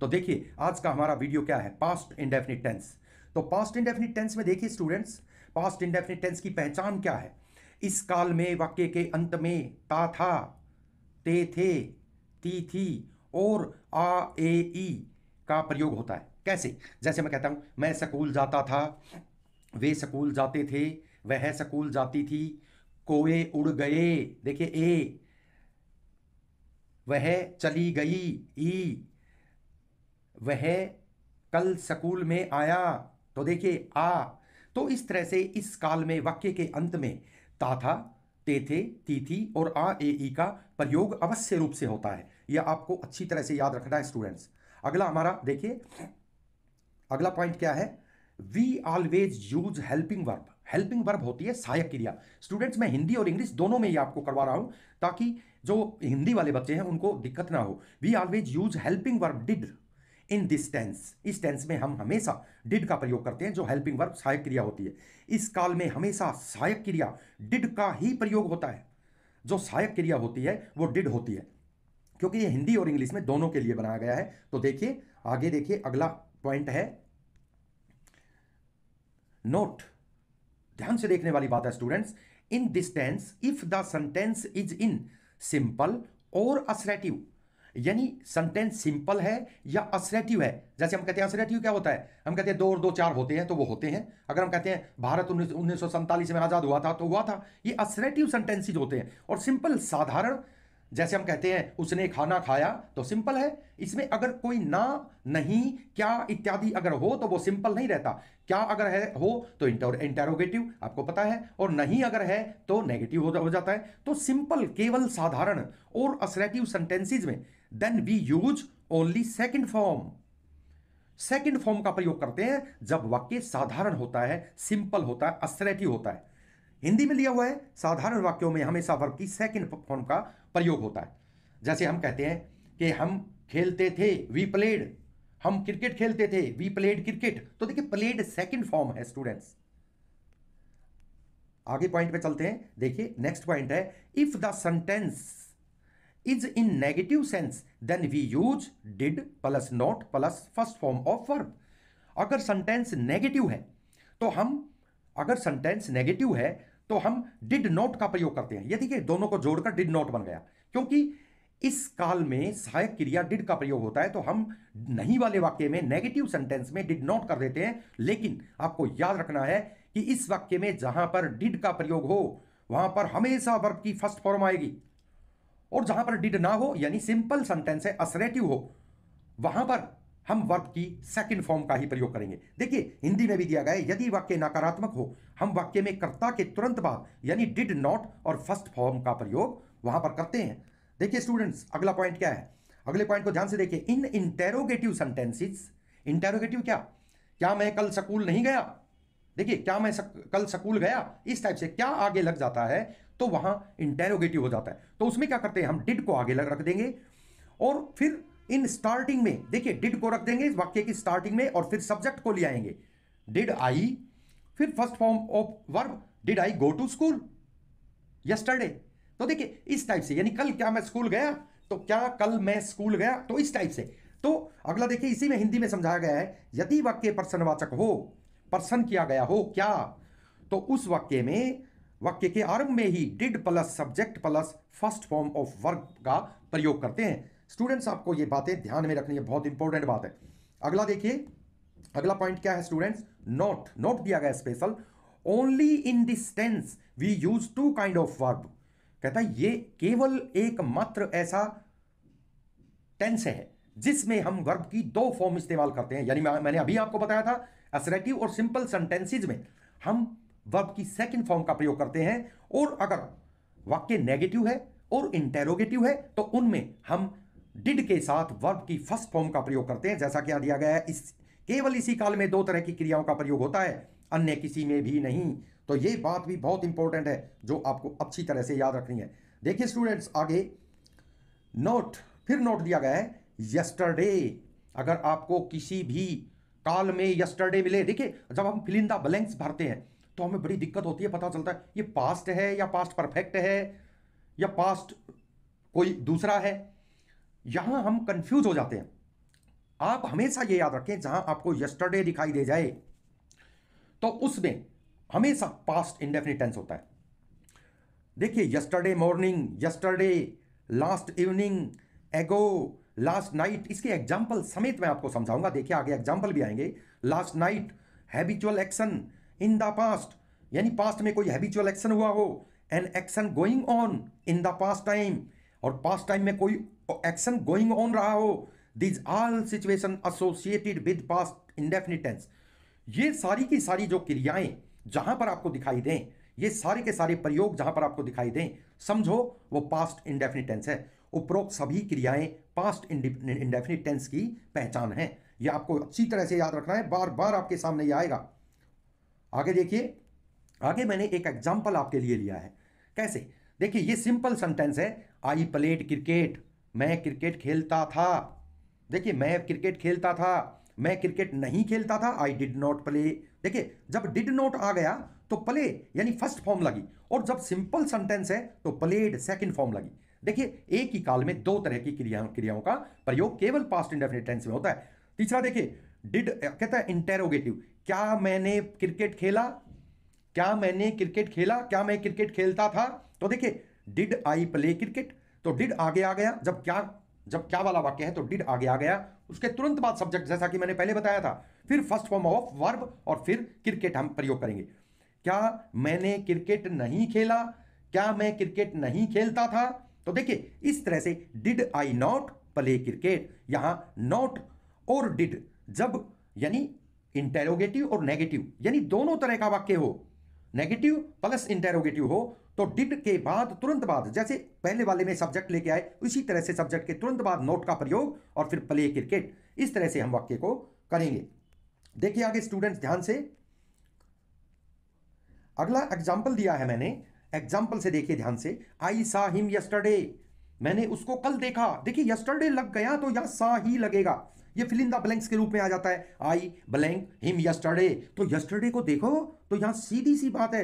तो देखिए आज का हमारा वीडियो क्या है पास्ट इंडेफिनिट टेंस तो पास्ट इंडेफिनिट टेंस में देखिए स्टूडेंट्स पास्ट इंडेफिनिट टेंस की पहचान क्या है इस काल में वाक्य के अंत में ता था ते थे ती थी और आ ए ई का प्रयोग होता है कैसे जैसे मैं कहता हूं मैं स्कूल जाता था वे स्कूल जाते थे वह स्कूल जाती थी कोए उड़ गए देखिए ए वह चली गई ई वह कल स्कूल में आया तो देखिए आ तो इस तरह से इस काल में वाक्य के अंत में ताथा तेथे तीथी और आ ए ई का प्रयोग अवश्य रूप से होता है यह आपको अच्छी तरह से याद रखना है स्टूडेंट्स अगला हमारा देखिए अगला पॉइंट क्या है we always use helping verb helping verb होती है सहायक क्रिया स्टूडेंट्स मैं हिंदी और इंग्लिश दोनों में ही आपको करवा रहा हूं ताकि जो हिंदी वाले बच्चे हैं उनको दिक्कत ना हो we always use helping verb did in this tense इस टेंस में हम हमेशा डिड का प्रयोग करते हैं जो हेल्पिंग वर्ब सहायक क्रिया होती है इस काल में हमेशा सहायक क्रिया डिड का ही प्रयोग होता है जो सहायक क्रिया होती है वो डिड होती है क्योंकि ये हिंदी और इंग्लिश में दोनों के लिए बनाया गया है तो देखिए आगे देखिए अगला पॉइंट है नोट ध्यान से देखने वाली बात है students in this tense if the sentence is in simple और असरेटिव यानी सेंटेंस सिंपल है या असरेटिव है जैसे हम कहते हैं असरेटिव क्या होता है हम कहते हैं दो और दो चार होते हैं तो वो होते हैं अगर हम कहते हैं भारत उन्नीस में आज़ाद हुआ था तो हुआ था ये असरेटिव सेंटेंसिज होते हैं और सिंपल साधारण जैसे हम कहते हैं उसने खाना खाया तो सिंपल है इसमें अगर कोई ना नहीं क्या इत्यादि अगर हो तो वो सिंपल नहीं रहता क्या अगर है हो तो इंटर इंटेरोगेटिव आपको पता है और नहीं अगर है तो नेगेटिव हो, हो जाता है तो सिंपल केवल साधारण और असरेटिव सेंटेंसेज में then we use only second form second form का प्रयोग करते हैं जब वाक्य साधारण होता है सिंपल होता है अस्टरेटिव होता है हिंदी में लिया हुआ है साधारण वाक्यों में हमेशा वर्ग की सेकेंड फॉर्म का प्रयोग होता है जैसे हम कहते हैं कि हम खेलते थे वी प्लेड हम क्रिकेट खेलते थे वी प्लेड क्रिकेट तो देखिए प्लेड सेकेंड फॉर्म है स्टूडेंट्स आगे पॉइंट पे चलते हैं देखिए नेक्स्ट पॉइंट है if the sentence is in negative sense, then we use did plus not plus first form of verb. अगर सेंटेंस नेगेटिव है तो हम अगर सेंटेंस नेगेटिव है तो हम डिड नॉट का प्रयोग करते हैं यदि दोनों को जोड़कर डिड नॉट बन गया क्योंकि इस काल में सहायक क्रिया डिड का प्रयोग होता है तो हम नहीं वाले वाक्य में नेगेटिव सेंटेंस में डिड नॉट कर देते हैं लेकिन आपको याद रखना है कि इस वाक्य में जहां पर डिड का प्रयोग हो वहां पर हमेशा वर्ब की फर्स्ट फॉर्म आएगी और जहां पर डिड ना हो यानी सिंपल सेंटेंस है असरेटिव हो वहां पर हम वर्ब की सेकंड फॉर्म का ही प्रयोग करेंगे देखिए हिंदी में भी दिया गया है यदि वाक्य नकारात्मक हो हम वाक्य में कर्ता के तुरंत बाद यानी डिड नॉट और फर्स्ट फॉर्म का प्रयोग वहां पर करते हैं देखिए स्टूडेंट्स अगला पॉइंट क्या है अगले पॉइंट को ध्यान से देखिए इन इंटेरोगेटिव सेंटेंसिस इंटेरोगेटिव क्या क्या मैं कल स्कूल नहीं गया देखिए क्या मैं सक, कल स्कूल गया इस टाइप से क्या आगे लग जाता है तो वहां इंटेरोगेटिव हो जाता है तो उसमें क्या करते हैं हम डिड को आगे लग रख देंगे और फिर इन स्टार्टिंग में देखिए डिड को रख देंगे वाक्य की स्टार्टिंग में और फिर सब्जेक्ट को ले आएंगे डिड आई फिर first form of verb did I go to school yesterday तो देखिए इस टाइप से यानी कल क्या मैं स्कूल गया तो क्या कल मैं स्कूल गया तो इस टाइप से तो अगला देखिए इसी में हिंदी में समझाया गया है यदि वाक्य प्रसन्नवाचक हो पर्सन किया गया हो क्या तो उस वाक्य में वाक्य के आरंभ में ही did plus subject plus first form of verb का प्रयोग करते हैं स्टूडेंट्स आपको ये बातें ध्यान में रखनी है बहुत इंपॉर्टेंट बात है अगला देखिए अगला पॉइंट क्या है स्टूडेंट्स नोट नोट दिया गया special only in this tense we use two kind of verb कहता है ये केवल एकमात्र ऐसा टेंस है जिसमें हम वर्ब की दो फॉर्म इस्तेमाल करते हैं यानी मैंने अभी आपको बताया था असरेटिव और सिंपल सेंटेंसेज में हम वर्ब की सेकंड फॉर्म का प्रयोग करते हैं और अगर वाक्य नेगेटिव है और इंटेरोगेटिव है तो उनमें हम डिड के साथ वर्ब की फर्स्ट फॉर्म का प्रयोग करते हैं जैसा क्या दिया गया है इस केवल इसी काल में दो तरह की क्रियाओं का प्रयोग होता है अन्य किसी में भी नहीं तो ये बात भी बहुत इंपॉर्टेंट है जो आपको अच्छी तरह से याद रखनी है देखिए स्टूडेंट्स आगे नोट फिर नोट दिया गया है यस्टरडे अगर आपको किसी भी काल में यस्टरडे मिले देखिए जब हम फिल इन ब्लैंक्स भरते हैं तो हमें बड़ी दिक्कत होती है पता चलता है ये पास्ट है या पास्ट परफेक्ट है या पास्ट कोई दूसरा है यहां हम कंफ्यूज हो जाते हैं आप हमेशा ये याद रखें जहां आपको यस्टरडे दिखाई दे जाए तो उसमें हमेशा पास्ट इंडेफिनिट टेंस होता है देखिए yesterday morning yesterday last evening ago last night इसके एग्जाम्पल समेत मैं आपको समझाऊंगा देखिए आगे एग्जाम्पल भी आएंगे last night habitual action in the past यानी पास्ट में कोई हैबिचुअल एक्शन हुआ हो an action going on in the past time और पास्ट टाइम में कोई एक्शन गोइंग ऑन रहा हो these all situation associated with past indefinite tense ये सारी की सारी जो क्रियाएं जहां पर आपको दिखाई दें ये सारे के सारे प्रयोग जहां पर आपको दिखाई दें समझो वो पास्ट इंडेफिनिटेंस है उपरोक्त सभी क्रियाएं पास्ट इंडेफिनिट टेंस की पहचान है यह आपको अच्छी तरह से याद रखना है बार बार आपके सामने ये आएगा आगे देखिए आगे मैंने एक एग्जाम्पल आपके लिए लिया है कैसे देखिए ये सिंपल सेंटेंस है आई प्लेट क्रिकेट मैं क्रिकेट खेलता था देखिए मैं क्रिकेट खेलता था मैं क्रिकेट नहीं खेलता था आई डिड नॉट प्ले देखिए जब डिड नॉट आ गया तो प्ले यानी फर्स्ट फॉर्म लगी और जब सिंपल सेंटेंस है तो प्लेड सेकंड फॉर्म लगी देखिए एक ही काल में दो तरह की क्रियाओं क्रियाओं का प्रयोग केवल पास्ट इंडेफिनेट टेंस में होता है तीसरा देखिए डिड कहता है इंटेरोगेटिव क्या मैंने क्रिकेट खेला क्या मैंने क्रिकेट खेला क्या मैं क्रिकेट खेलता था तो देखिए डिड आई प्ले क्रिकेट तो डिड आगे आ गया जब क्या जब क्या वाला वाक्य है तो डिड आगे आ गया उसके तुरंत बाद सब्जेक्ट जैसा कि मैंने पहले बताया था फिर फर्स्ट फॉर्म ऑफ वर्ब और फिर क्रिकेट हम प्रयोग करेंगे क्या मैंने क्रिकेट नहीं खेला क्या मैं क्रिकेट नहीं खेलता था तो देखिए इस तरह से did I not play cricket यहां नॉट और डिड जब यानी इंटेरोगेटिव और नेगेटिव यानी दोनों तरह का वाक्य हो नेगेटिव प्लस इंटेरोगेटिव हो तो डिड के बाद तुरंत बाद जैसे पहले वाले में सब्जेक्ट लेके आए उसी तरह से सब्जेक्ट के तुरंत बाद नोट का प्रयोग और फिर प्ले क्रिकेट इस तरह से हम वाक्य को करेंगे देखिए आगे स्टूडेंट्स ध्यान से अगला एग्जाम्पल दिया है मैंने एग्जाम्पल से देखिए ध्यान से आई सा हिम यस्टरडे मैंने उसको कल देखा देखिए यस्टरडे लग गया तो यहां सा ही लगेगा ये फिल द ब्लैंक्स के रूप में आ जाता है आई ब्लैंक हिम यस्टरडे तो यस्टरडे को देखो तो यहां सीधी सी बात है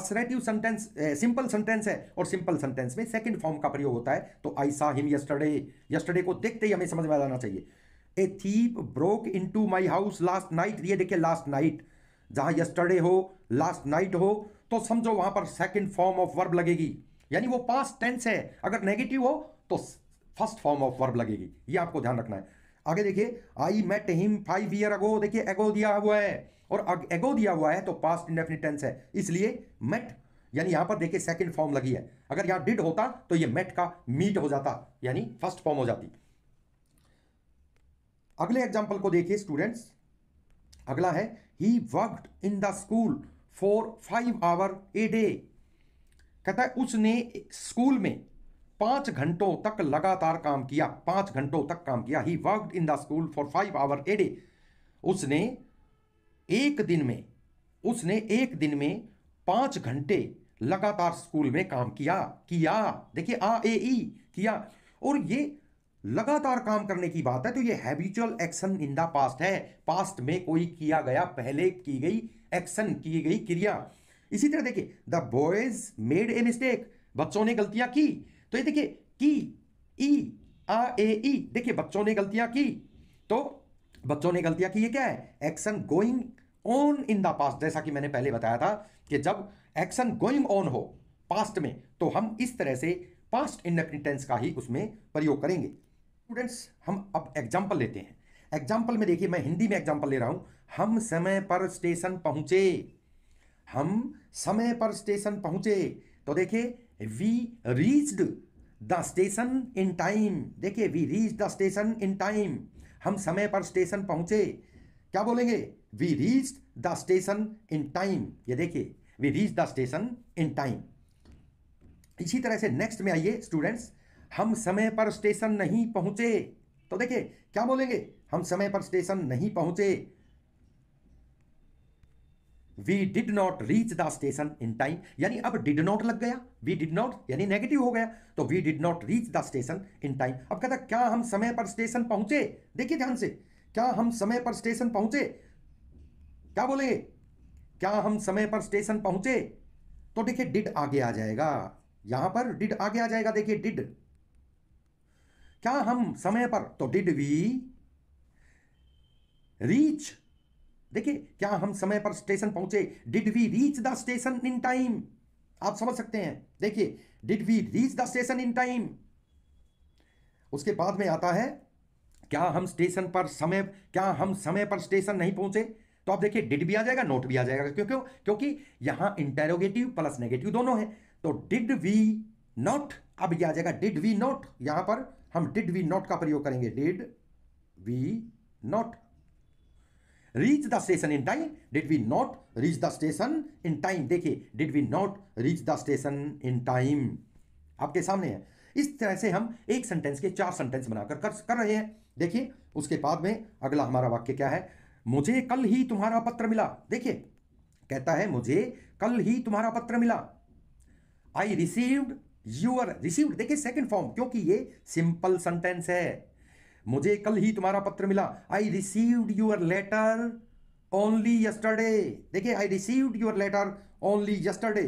असरेटिव सेंटेंस सिंपल सेंटेंस है और सिंपल सेंटेंस में सेकंड फॉर्म का प्रयोग होता है तो आई सा हिम यस्टरडे यस्टरडे को देखते ही हमें समझ में आना चाहिए a thief broke into my house last night ये देखिए लास्ट नाइट जहां यस्टरडे हो लास्ट नाइट हो तो समझो वहां पर सेकंड फॉर्म ऑफ वर्ब लगेगी यानी वो पास्ट टेंस है अगर नेगेटिव हो तो फर्स्ट फॉर्म ऑफ वर्ब लगेगी ये आपको ध्यान रखना है आगे देखिए I met him five year ago देखिए एगो दिया हुआ है और एगो दिया हुआ है तो पास्ट इंडेफिनिट टेंस है इसलिए मेट यानी यहां पर देखिए सेकंड फॉर्म लगी है अगर यहां डिड होता तो ये मेट का मीट हो जाता यानी फर्स्ट फॉर्म हो जाती अगले एग्जांपल को देखिए स्टूडेंट्स अगला है he worked in the school for five hour a day कहता है उसने स्कूल में पांच घंटों तक लगातार काम किया पांच घंटों तक काम किया he worked in the school for five hour a day उसने एक दिन में उसने एक दिन में पांच घंटे लगातार स्कूल में काम किया किया देखिए आ ए ई किया और ये लगातार काम करने की बात है तो ये habitual action in the past है पास्ट में कोई किया गया पहले की गई एक्शन की गई क्रिया इसी तरह देखिए the boys made a mistake बच्चों ने गलतियां की तो ये देखिए की ई आ ए ई देखिए बच्चों ने गलतियां की तो बच्चों ने गलतियां की ये क्या है action going on in the past जैसा कि मैंने पहले बताया था कि जब एक्शन गोइंग ऑन हो पास्ट में तो हम इस तरह से पास्ट इंडेक्टेंस का ही उसमें प्रयोग करेंगे स्टूडेंट्स हम अब एग्जाम्पल लेते हैं एग्जाम्पल में देखिए मैं हिंदी में एग्जाम्पल ले रहा हूं हम समय पर स्टेशन पहुंचे हम समय पर स्टेशन पहुंचे तो देखिए we reached the station in time देखिए we reach the station in time हम समय पर स्टेशन पहुंचे क्या बोलेंगे we reach the station in time ये देखिए we reach the station in time इसी तरह से नेक्स्ट में आइए स्टूडेंट्स हम समय पर स्टेशन नहीं पहुंचे तो देखिए क्या बोलेंगे हम समय पर स्टेशन नहीं पहुंचे we did not reach the station in time यानी अब डिड नॉट लग गया वी डिड नॉट यानी नेगेटिव हो गया तो we did not reach the station in time अब कहता क्या हम समय पर स्टेशन पहुंचे देखिए ध्यान से क्या हम समय पर स्टेशन पहुंचे क्या बोले क्या हम समय पर स्टेशन पहुंचे तो देखिए डिड आगे आ जाएगा यहां पर डिड आगे आ जाएगा देखिए डिड क्या हम समय पर तो डिड वी रीच देखिए क्या हम समय पर स्टेशन पहुंचे did we reach the station in time आप समझ सकते हैं देखिए did we reach the station in time उसके बाद में आता है क्या हम स्टेशन पर समय क्या हम समय पर स्टेशन नहीं पहुंचे तो आप देखिए डिड भी आ जाएगा नोट भी आ जाएगा क्यों क्यों क्योंकि यहां इंटेरोगेटिव प्लस नेगेटिव दोनों है तो डिड वी नॉट अब यह आ जाएगा डिड वी नॉट यहां पर हम डिड वी नॉट का प्रयोग करेंगे did we not reach the station in time did we not reach the station in time देखिए did we not reach the station in time आपके सामने है इस तरह से हम एक सेंटेंस के चार सेंटेंस बनाकर कर, कर रहे हैं देखिए उसके बाद में अगला हमारा वाक्य क्या है मुझे कल ही तुम्हारा पत्र मिला देखिए कहता है मुझे कल ही तुम्हारा पत्र मिला आई रिसीव्ड यूअर रिसीव्ड देखिए सेकंड फॉर्म क्योंकि ये सिंपल सेंटेंस है मुझे कल ही तुम्हारा पत्र मिला I received your letter only yesterday देखिए I received your letter only yesterday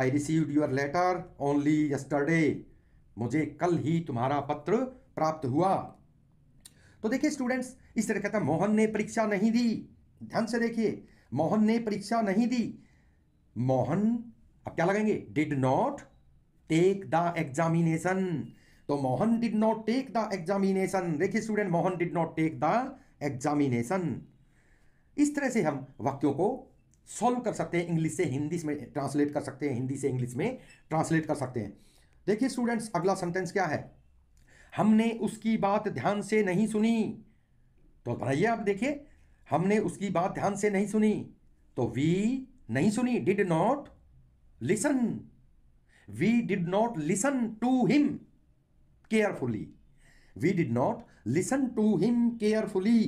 I received your letter only yesterday मुझे कल ही तुम्हारा पत्र प्राप्त हुआ तो देखिए स्टूडेंट्स इस तरह कहता मोहन ने परीक्षा नहीं दी ध्यान से देखिए मोहन ने परीक्षा नहीं दी मोहन अब क्या लगाएंगे did not take the examination तो Mohan did not take the examination देखिए student Mohan did not take the examination इस तरह से हम वाक्यों को सॉल्व कर सकते हैं इंग्लिश से हिंदी में ट्रांसलेट कर सकते हैं हिंदी से इंग्लिश में ट्रांसलेट कर सकते हैं देखिए स्टूडेंट्स अगला सेंटेंस क्या है हमने उसकी बात ध्यान से नहीं सुनी तो बनाइए आप देखिए हमने उसकी बात ध्यान से नहीं सुनी तो वी नहीं सुनी did not listen we did not listen to him carefully. We did not listen to him carefully.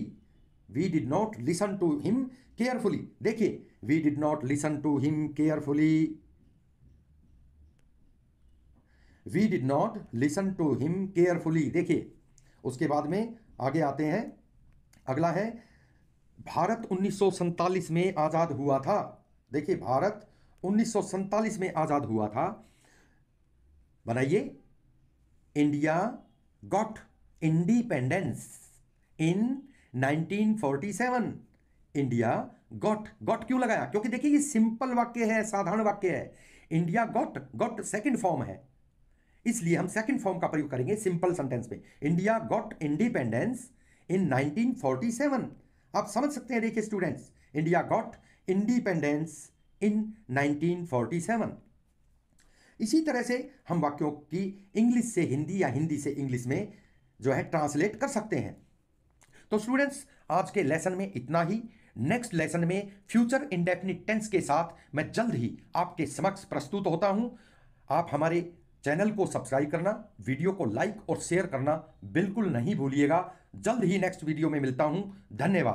We did not listen to him carefully. देखिए we did not listen to him carefully. We did not listen to him carefully. देखिए उसके बाद में आगे आते हैं अगला है भारत उन्नीस में आज़ाद हुआ था देखिए भारत उन्नीस में आज़ाद हुआ था बनाइए India got independence in 1947 India got got क्यों लगाया क्योंकि देखिए ये सिंपल वाक्य है साधारण वाक्य है India got got second form है इसलिए हम सेकंड फॉर्म का प्रयोग करेंगे सिंपल सेंटेंस में इंडिया गॉट इंडिपेंडेंस इन 1947 आप समझ सकते हैं देखिए students India got independence in 1947 इसी तरह से हम वाक्यों की इंग्लिश से हिंदी या हिंदी से इंग्लिश में जो है ट्रांसलेट कर सकते हैं तो स्टूडेंट्स आज के लेसन में इतना ही नेक्स्ट लेसन में फ्यूचर इंडेफिनिट टेंस के साथ मैं जल्द ही आपके समक्ष प्रस्तुत होता हूं आप हमारे चैनल को सब्सक्राइब करना वीडियो को लाइक और शेयर करना बिल्कुल नहीं भूलिएगा जल्द ही नेक्स्ट वीडियो में मिलता हूं धन्यवाद